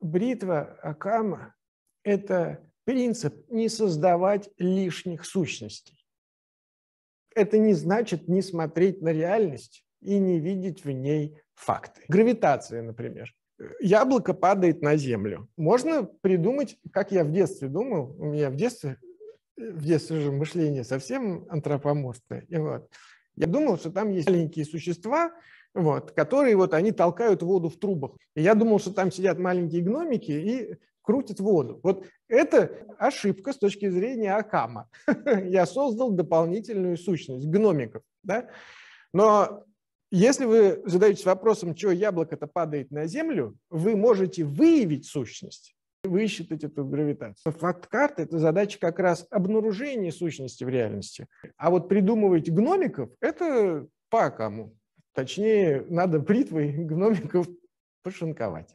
бритва Акама – это принцип не создавать лишних сущностей. Это не значит не смотреть на реальность и не видеть в ней факты. Гравитация, например. Яблоко падает на землю. Можно придумать, как я в детстве думал, у меня в детстве в детстве же мышление совсем антропоморфное. И вот, я думал, что там есть маленькие существа, вот, которые вот они толкают воду в трубах. И я думал, что там сидят маленькие гномики и крутят воду. Вот это ошибка с точки зрения Акама. Я создал дополнительную сущность гномиков. Да? Но если вы задаетесь вопросом, что яблоко-то падает на землю, вы можете выявить сущность высчитать эту гравитацию. Факт-карта – это задача как раз обнаружения сущности в реальности. А вот придумывать гномиков – это по кому. Точнее, надо бритвой гномиков пошинковать.